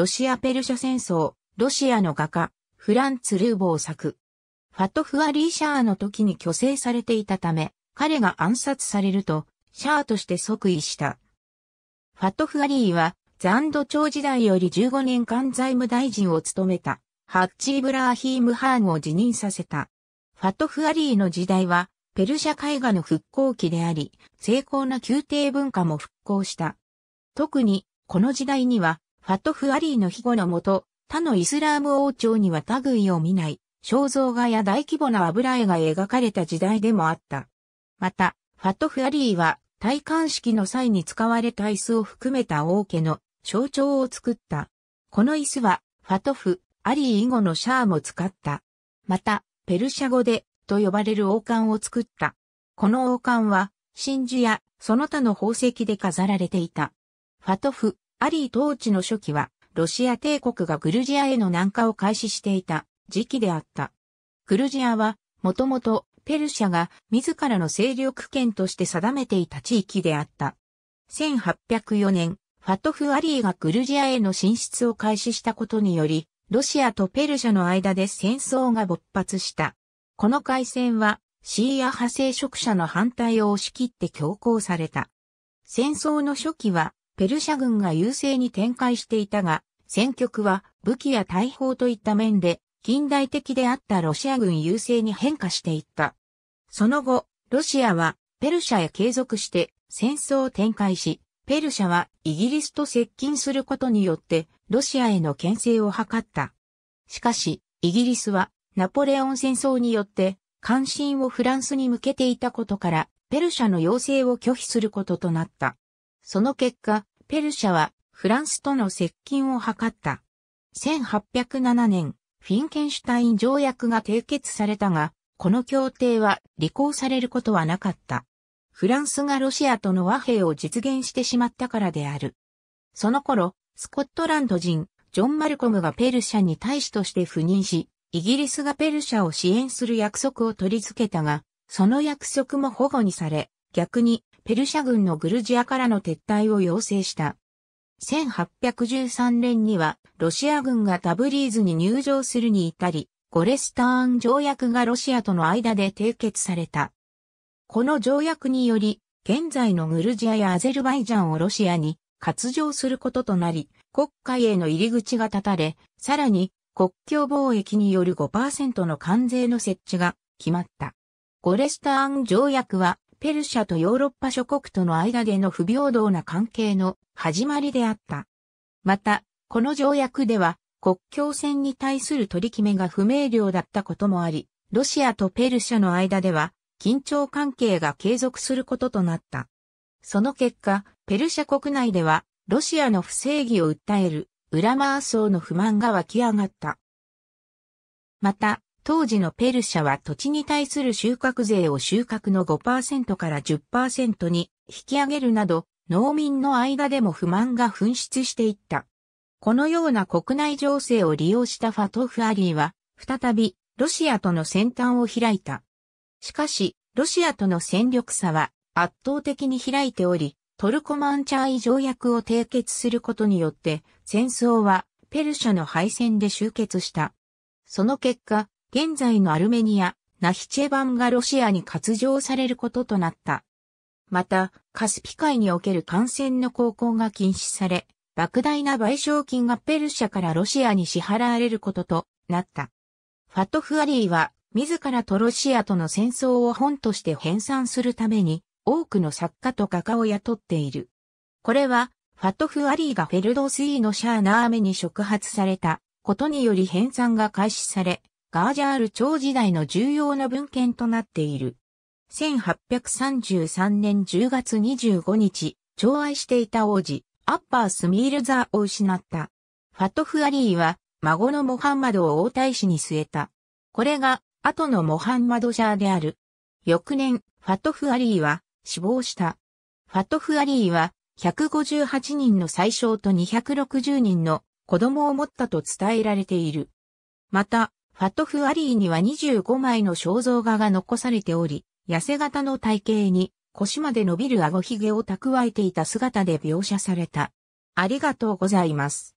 ロシア・ペルシャ戦争、ロシアの画家、フランツ・ルーボー作。ファトフア・リー・シャーの時に虚勢されていたため、彼が暗殺されると、シャーとして即位した。ファトフア・リーは、残土長時代より15年間財務大臣を務めた、ハッチー・ブラーヒーム・ハーンを辞任させた。ファトフア・リーの時代は、ペルシャ絵画の復興期であり、精巧な宮廷文化も復興した。特に、この時代には、ファトフ・アリーの庇護のもと、他のイスラーム王朝には類を見ない、肖像画や大規模な油絵が描かれた時代でもあった。また、ファトフ・アリーは、戴冠式の際に使われた椅子を含めた王家の象徴を作った。この椅子は、ファトフ、アリー以後のシャーも使った。また、ペルシャ語で、と呼ばれる王冠を作った。この王冠は、真珠や、その他の宝石で飾られていた。ファトフ、アリー統治の初期は、ロシア帝国がグルジアへの南下を開始していた時期であった。グルジアは、もともとペルシャが自らの勢力圏として定めていた地域であった。1804年、ファトフ・アリーがグルジアへの進出を開始したことにより、ロシアとペルシャの間で戦争が勃発した。この海戦は、シーア派聖職者の反対を押し切って強行された。戦争の初期は、ペルシャ軍が優勢に展開していたが、戦局は武器や大砲といった面で近代的であったロシア軍優勢に変化していった。その後、ロシアはペルシャへ継続して戦争を展開し、ペルシャはイギリスと接近することによってロシアへの牽制を図った。しかし、イギリスはナポレオン戦争によって関心をフランスに向けていたことから、ペルシャの要請を拒否することとなった。その結果、ペルシャはフランスとの接近を図った。1807年、フィンケンシュタイン条約が締結されたが、この協定は履行されることはなかった。フランスがロシアとの和平を実現してしまったからである。その頃、スコットランド人、ジョン・マルコムがペルシャに大使として赴任し、イギリスがペルシャを支援する約束を取り付けたが、その約束も保護にされ、逆にペルシャ軍のグルジアからの撤退を要請した。1813年には、ロシア軍がタブリーズに入場するに至り、ゴレスターン条約がロシアとの間で締結された。この条約により、現在のグルジアやアゼルバイジャンをロシアに割譲することとなり、国会への入り口が立たれ、さらに国境貿易による5%の関税の設置が決まった。ゴレスターン条約はペルシャとヨーロッパ諸国との間での不平等な関係の始まりであった。また、この条約では国境線に対する取り決めが不明瞭だったこともあり、ロシアとペルシャの間では緊張関係が継続することとなった。その結果、ペルシャ国内ではロシアの不正義を訴える裏回想の不満が湧き上がった。また、当時のペルシャは土地に対する収穫税を収穫の5%から10%に引き上げるなど、農民の間でも不満が噴出していった。このような国内情勢を利用したファトフ・アリーは、再びロシアとの先端を開いた。しかし、ロシアとの戦力差は圧倒的に開いており、トルコマンチャーイ条約を締結することによって、戦争はペルシャの敗戦で終結した。その結果、現在のアルメニア、ナヒチェバンがロシアに割譲されることとなった。また、カスピ海における艦船の航行が禁止され、莫大な賠償金がペルシャからロシアに支払われることとなった。ファトフアリーは、自らとロシアとの戦争を本として編纂するために、多くの作家と画家を雇っている。これは、ファトフアリーがフェルドスイーのシャーナーメに触発されたことにより編纂が開始され、ガージャール朝時代の重要な文献となっている。1833年10月25日、寵愛していた王子、アッパースミールザーを失った。ファトフ・アリーは、孫のモハンマドを王太子に据えた。これが、後のモハンマドシャーである。翌年、ファトフ・アリーは、死亡した。ファトフ・アリーは、158人の最小と260人の子供を持ったと伝えられている。また、ファトフアリーには25枚の肖像画が残されており、痩せ型の体型に腰まで伸びる顎ひげを蓄えていた姿で描写された。ありがとうございます。